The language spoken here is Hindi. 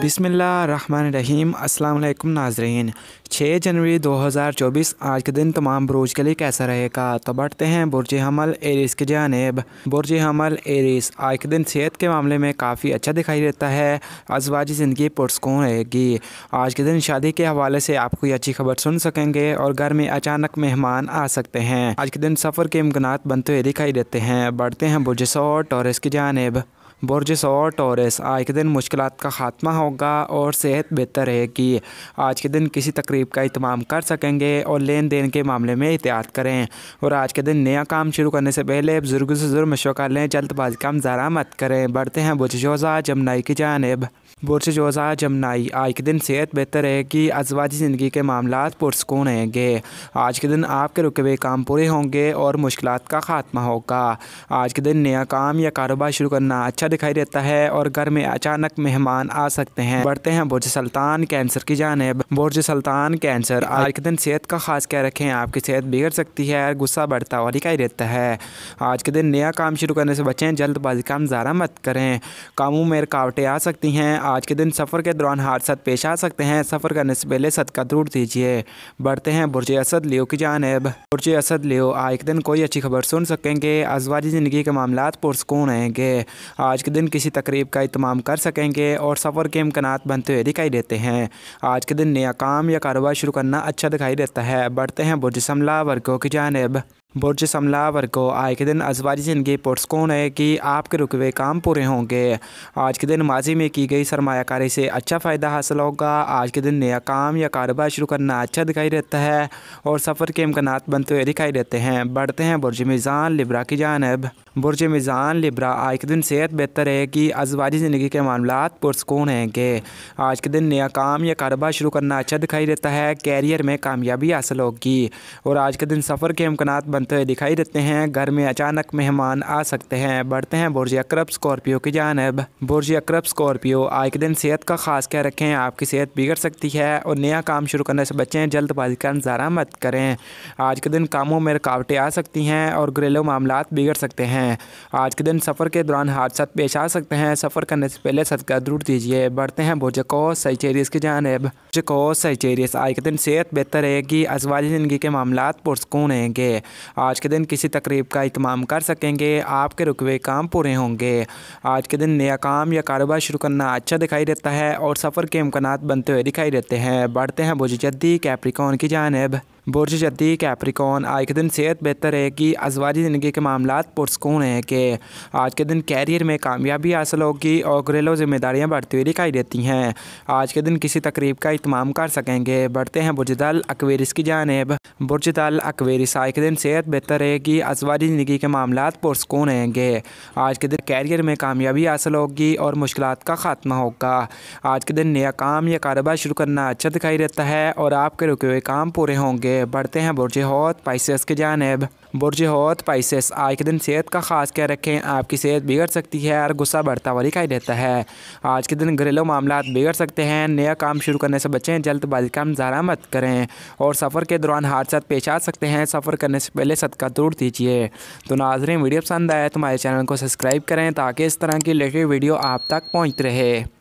बिसमीम अल्लाम नाजरीन छः जनवरी 2024 आज के दिन तमाम बुरुज के लिए कैसा रहेगा तो बढ़ते हैं बुरज हमल एरिस की जानब बुरज हमल एरिस आज के दिन सेहत के मामले में काफ़ी अच्छा दिखाई देता है अजवाजी ज़िंदगी पुरस्कून रहेगी आज के दिन शादी के हवाले से आप कोई अच्छी खबर सुन सकेंगे और घर में अचानक मेहमान आ सकते हैं आज के दिन सफ़र के इम्कान बनते हुए दिखाई देते हैं बढ़ते हैं बुरज सौ टॉरस की जानब बोर्जिस और टोरिस आज के दिन मुश्किल का खात्मा होगा और सेहत बेहतर रहेगी आज के दिन किसी तकरीब का इतमाम कर सकेंगे और लेन देन के मामले में एहतियात करें और आज के दिन नया काम शुरू करने से पहले बुजुर्गों से ज़रूर मशवरा लें जल्दबाजी का हम ज़रा मत करें बढ़ते हैं बुजोजा जमनाई की जानब बुरश जोज़ा जमनाई आज के दिन सेहत बेहतर रहेगी आजवादी ज़िंदगी के मामला पुरसकून रहेंगे आज के दिन आपके रुके हुए काम पूरे होंगे और मुश्किल का खात्मा होगा आज के दिन नया काम या कारोबार शुरू करना अच्छा दिखाई देता है और घर में अचानक मेहमान आ सकते हैं बढ़ते हैं बुरज सल्तान कैंसर की जानब बुरज सल्तान कैंसर आज के दिन सेहत का खास क्या रखें आपकी सेहत बिगड़ सकती है गुस्सा बढ़ता हुआ दिखाई देता है आज के दिन नया काम शुरू करने से बचें जल्दबाजी काम ज़्यादा मत करें कामों में रुकावटें आ सकती हैं आज के दिन सफ़र के दौरान हादसा पेश आ सकते हैं सफ़र करने से पहले सदका दूर दीजिए बढ़ते हैं बुरज असद लियो की जानब बुरज असद लियो आज के दिन कोई अच्छी खबर सुन सकेंगे आजवाजी ज़िंदगी के मामला पुरसकून रहेंगे आज के दिन किसी तकरीब का इतमाम कर सकेंगे और सफ़र के इम्कान बनते हुए दिखाई देते हैं आज के दिन नया काम या कारोबार शुरू करना अच्छा दिखाई देता है बढ़ते हैं बुरज समला वर्गों की जानब बुर्ज समला वर्गो आज के दिन अजवारी जिंदगी पुरस्कून है कि आपके रुकवे काम पूरे होंगे आज के दिन माजी में की गई सरमाकारी से अच्छा फ़ायदा हासिल होगा आज के दिन नया काम या कारोबार शुरू करना अच्छा दिखाई देता है और सफ़र के इम्कान बनते हुए दिखाई देते हैं बढ़ते हैं बुरज मिज़ान लिब्रा की जानब बुरज मिज़ान लिब्रा आज के दिन सेहत बेहतर रहेगी अजवारी ज़िंदगी के मामला पुरस्कून रहेंगे आज के दिन नया काम या कारोबार शुरू करना अच्छा दिखाई देता है कैरियर में कामयाबी हासिल होगी और आज के दिन सफ़र के इम्कान बनते हुए दिखाई देते हैं घर में अचानक मेहमान आ सकते हैं बढ़ते हैं बुर्ज अक्रब स्कॉर्पियो की जानब बुर्ज अक्रब स्कॉर्पियो आज के दिन सेहत का खास ख्याल रखें आपकी सेहत बिगड़ सकती है और नया काम शुरू करने से बचें जल्दबाजी का नज़ारा मत करें आज के दिन कामों में रुकावटें आ सकती हैं और घरेलू मामला बिगड़ सकते हैं आज के दिन सफ़र के दौरान हादसा पेश आ सकते हैं सफ़र करने से पहले सदका दूर दीजिए बढ़ते हैं बुर्जको सचेरियस की जानब बुर्जको सचेरियस आज के दिन सेहत बेहतर रहेगी अजवाजी ज़िंदगी के मामला पुरस्कून रहेंगे आज के दिन किसी तकरीब का इतमाम कर सकेंगे आपके रुकवे काम पूरे होंगे आज के दिन नया काम या कारोबार शुरू करना अच्छा दिखाई देता है और सफ़र के इम्कान बनते हुए दिखाई देते हैं बढ़ते हैं जद्दी कैप्रिकॉन की जानब बुरज जदी कैप्रिकॉन आज के दिन सेहत बेहतर रहेगी कि अजवाजी ज़िंदगी के मामला पुरस्कून है कि आज के दिन कैरियर में कामयाबी हासिल होगी और घरेलू जिम्मेदारियाँ बढ़ती हुई दिखाई देती हैं आज के दिन किसी तकरीब का इतमाम कर सकेंगे बढ़ते हैं बुरज दल अकवेरिस की जानब दल अकवेरिस आज के दिन सेहत बेहतर रहेगी कि अजवाजी ज़िंदगी के मामला पुरस्कून रहेंगे आज के दिन कैरियर में कामयाबी हासिल होगी और मुश्किल का खात्मा होगा आज के दिन नया काम या कारोबार शुरू करना अच्छा दिखाई देता है और आपके रुके हुए काम पूरे होंगे बढ़ते हैं बुरज हौत पाइसेस की जानब बुरज हौत पाइसेस आज के दिन सेहत का ख़ास ख्याल रखें आपकी सेहत बिगड़ सकती है और गुस्सा बढ़ता हुआ दिखाई देता है आज के दिन घरेलू मामला बिगड़ सकते हैं नया काम शुरू करने से बचें जल्दबाजी का मुजाहरा मत करें और सफ़र के दौरान हादसा पेश आ सकते हैं सफ़र करने से पहले सदका दूर दीजिए तो नाजरें वीडियो पसंद आए तो हमारे चैनल को सब्सक्राइब करें ताकि इस तरह की लेटेस्ट वीडियो आप तक पहुँचते रहे